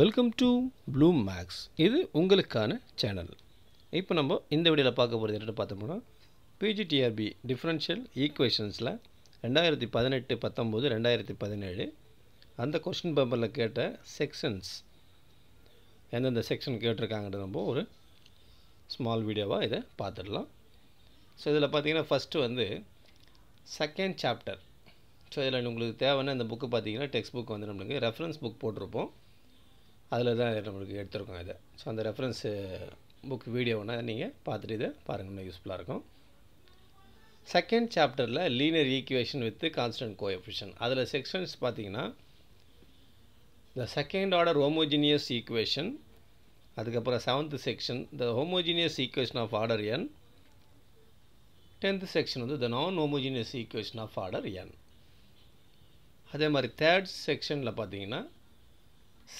welcome to Bloom maths இது உங்களுக்கான channel இப்போ நம்ம இந்த வீடியோவில் பார்க்க போகிறது என்னென்னு பார்த்தோம்னா பிஜிடிஆர்பி டிஃப்ரென்ஷியல் ஈக்குவேஷன்ஸில் ரெண்டாயிரத்தி பதினெட்டு பத்தொம்போது ரெண்டாயிரத்தி பதினேழு அந்த கொஸ்டின் பேப்பரில் கேட்ட செக்ஷன்ஸ் எந்தெந்த செக்ஷன் கேட்டிருக்காங்கன்றது நம்ம ஒரு ஸ்மால் வீடியோவாக இதை பார்த்துடலாம் ஸோ இதில் பார்த்தீங்கன்னா ஃபஸ்ட்டு வந்து செகண்ட் சாப்டர் ஸோ இதில் உங்களுக்கு தேவைன்னா இந்த புக்கு பார்த்தீங்கன்னா டெக்ஸ்ட் புக் வந்து நம்மளுக்கு ரெஃபரன்ஸ் புக் போட்டிருப்போம் அதில் தான் நம்மளுக்கு எடுத்துருக்கோம் இதை ஸோ அந்த ரெஃபரன்ஸு புக் வீடியோனா நீங்கள் பார்த்துட்டு இதை பாருங்கன்னா யூஸ்ஃபுல்லாக இருக்கும் செகண்ட் சாப்டரில் linear equation with constant coefficient அதில் செக்ஷன்ஸ் பார்த்தீங்கன்னா the second order homogeneous equation அதுக்கப்புறம் seventh section the homogeneous equation of order n tenth section வந்து the non homogeneous equation of order n அதே மாதிரி தேர்ட் செக்ஷனில் பார்த்தீங்கன்னா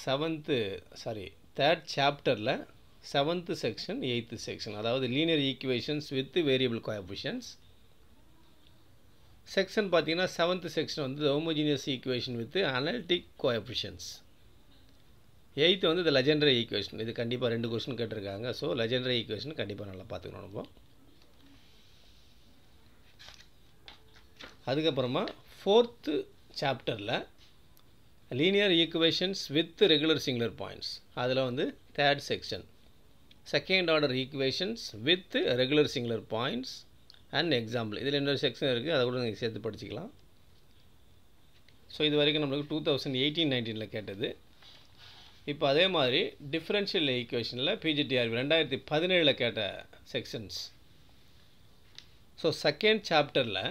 செவன்த்து சாரி தேர்ட் சாப்டரில் seventh section eighth section அதாவது linear equations with variable coefficients section பார்த்தீங்கன்னா seventh section வந்து homogeneous equation with analytic coefficients eighth வந்து இந்த லெஜெண்டரி ஈக்குவேஷன் இது கண்டிப்பாக ரெண்டு கொஸ்டின் கேட்டிருக்காங்க ஸோ லெஜெண்டரி ஈக்குவேஷன் கண்டிப்பாக நல்லா பார்த்துக்கணும் நம்ம அதுக்கப்புறமா ஃபோர்த்து சாப்டரில் linear equations with regular singular points அதில் வந்து third section second order equations with regular singular points and example இதில் இன்னொரு செக்ஷன் இருக்குது அதை கூட நீங்கள் சேர்த்து படிச்சுக்கலாம் ஸோ இது வரைக்கும் நம்மளுக்கு டூ தௌசண்ட் எயிட்டீன் நைன்டீனில் கேட்டது இப்போ அதே மாதிரி டிஃப்ரென்ஷியல் ஈக்குவேஷனில் பிஜிடிஆர்பி ரெண்டாயிரத்தி பதினேழில் கேட்ட செக்ஷன்ஸ் ஸோ செகண்ட் சாப்டரில்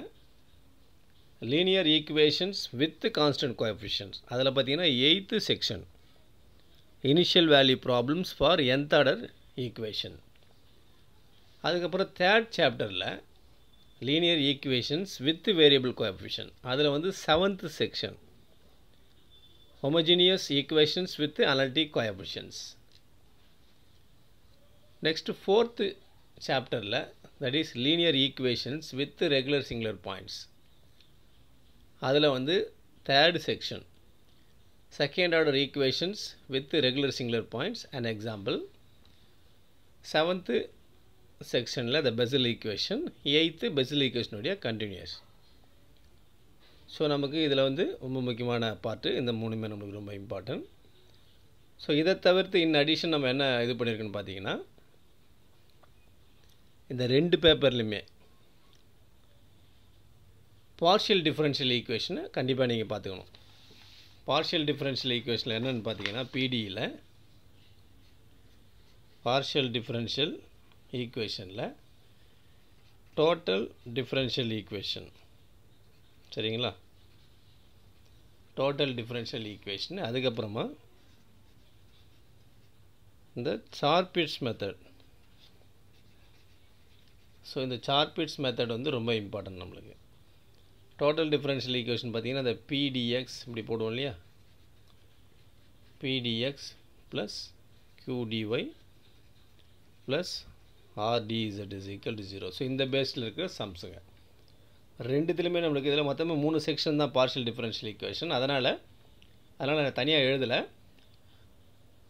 linear equations with constant coefficients அதில் பார்த்தீங்கன்னா eighth section initial value problems for nth order equation அதுக்கப்புறம் தேர்ட் சாப்டரில் linear equations with variable coefficient அதில் வந்து seventh section homogeneous equations with analytic coefficients next fourth சாப்டரில் that is linear equations with regular singular points அதில் வந்து third section second order equations with regular singular points and example seventh செக்ஷனில் the Bessel equation eighth Bessel ஈக்குவேஷனுடைய continues so நமக்கு இதில் வந்து ரொம்ப முக்கியமான பாட்டு இந்த மூணுமே நம்மளுக்கு ரொம்ப இம்பார்ட்டன்ட் ஸோ இதை தவிர்த்து இன் அடிஷன் நம்ம என்ன இது பண்ணியிருக்கோன்னு பார்த்தீங்கன்னா இந்த ரெண்டு பேப்பர்லையுமே பார்ஷியல் டிஃப்ரென்ஷியல் ஈக்குவேஷனை கண்டிப்பாக நீங்கள் பார்த்துக்கணும் பார்ஷியல் டிஃப்ரென்ஷியல் ஈக்குவேஷனில் என்னென்னு பார்த்தீங்கன்னா பிடியில் பார்ஷியல் டிஃப்ரென்ஷியல் ஈக்குவேஷனில் டோட்டல் டிஃப்ரென்ஷியல் ஈக்குவேஷன் சரிங்களா டோட்டல் டிஃப்ரென்ஷியல் ஈக்குவேஷன் அதுக்கப்புறமா இந்த சார்பிட்ஸ் மெத்தட் ஸோ இந்த சார்பிட்ஸ் மெத்தட் வந்து ரொம்ப இம்பார்ட்டன்ட் நம்மளுக்கு டோட்டல் டிஃப்ரென்ஷியல் ஈக்குவேஷன் பார்த்திங்கன்னா அந்த பிடிஎக்ஸ் இப்படி போடுவோம் இல்லையா P dx plus Q dy plus R dz is equal to zero so இந்த பேஸில் இருக்கிற சம்ஸுங்க ரெண்டுத்துலேயுமே நம்மளுக்கு இதில் மொத்தமே மூணு செக்ஷன் தான் பார்ஷியல் டிஃப்ரென்ஷியல் ஈக்குவேஷன் அதனால் அதனால் நான் தனியாக எழுதலை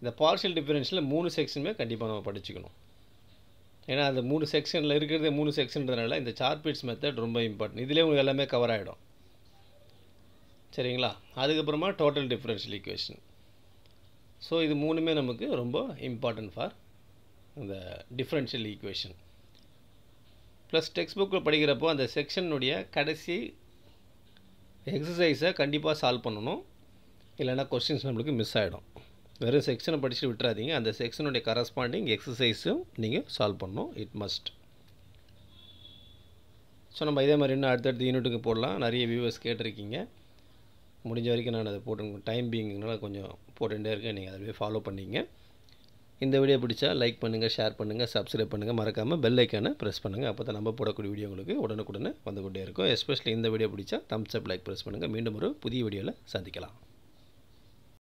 இந்த பார்ஷியல் டிஃப்ரென்ஷியல் மூணு செக்ஷனுமே கண்டிப்பாக நம்ம படிச்சுக்கணும் ஏன்னா அந்த மூணு செக்ஷனில் இருக்கிறது மூணு செக்ஷன்றதுனால இந்த சார்பிட்ஸ் மெத்தட் ரொம்ப இம்பார்ட்டன்ட் இதிலே உங்களுக்கு எல்லாமே கவர் ஆகிடும் சரிங்களா அதுக்கப்புறமா டோட்டல் டிஃப்ரென்ஷியல் ஈக்குவேஷன் ஸோ இது மூணுமே நமக்கு ரொம்ப இம்பார்ட்டன்ட் ஃபார் இந்த டிஃப்ரென்ஷியல் ஈக்குவேஷன் ப்ளஸ் டெக்ஸ்ட் புக்கில் படிக்கிறப்போ அந்த செக்ஷனுடைய கடைசி எக்ஸசைஸை கண்டிப்பாக சால்வ் பண்ணணும் இல்லைன்னா கொஸ்டின்ஸ் நம்மளுக்கு மிஸ் ஆகிடும் வெறும் செக்ஷனை படிச்சுட்டு விட்டுறாதீங்க அந்த செக்ஷனுடைய கரஸ்பாண்டிங் எக்ஸசைஸும் நீங்கள் சால்வ் பண்ணணும் இட் மஸ்ட் ஸோ நம்ம இதே மாதிரி இன்னும் அடுத்தடுத்த யூனிட்டுக்கு போடலாம் நிறைய வியூவர்ஸ் கேட்டிருக்கீங்க முடிஞ்ச வரைக்கும் நான் அதை போட்டு டைம் பீங்கனால கொஞ்சம் போட்டுகிட்டே இருக்கேன் நீங்கள் அதை ஃபாலோ பண்ணிங்க இந்த வீடியோ பிடிச்சா லைக் பண்ணுங்கள் ஷேர் பண்ணுங்கள் சப்ஸ்கிரைப் பண்ணுங்கள் மறக்காமல் பெல் ஐக்கானை ப்ரெஸ் பண்ணுங்கள் அப்போ தான் நம்ம போடக்கூடிய வீடியோ உங்களுக்கு உடனுக்குடனே வந்து கொண்டே இருக்கும் எஸ்பெஷலி இந்த வீடியோ பிடிச்சா தம்ஸ் அப் லைக் ப்ரெஸ் பண்ணுங்கள் மீண்டும் ஒரு புதிய வீடியோவில் சந்திக்கலாம்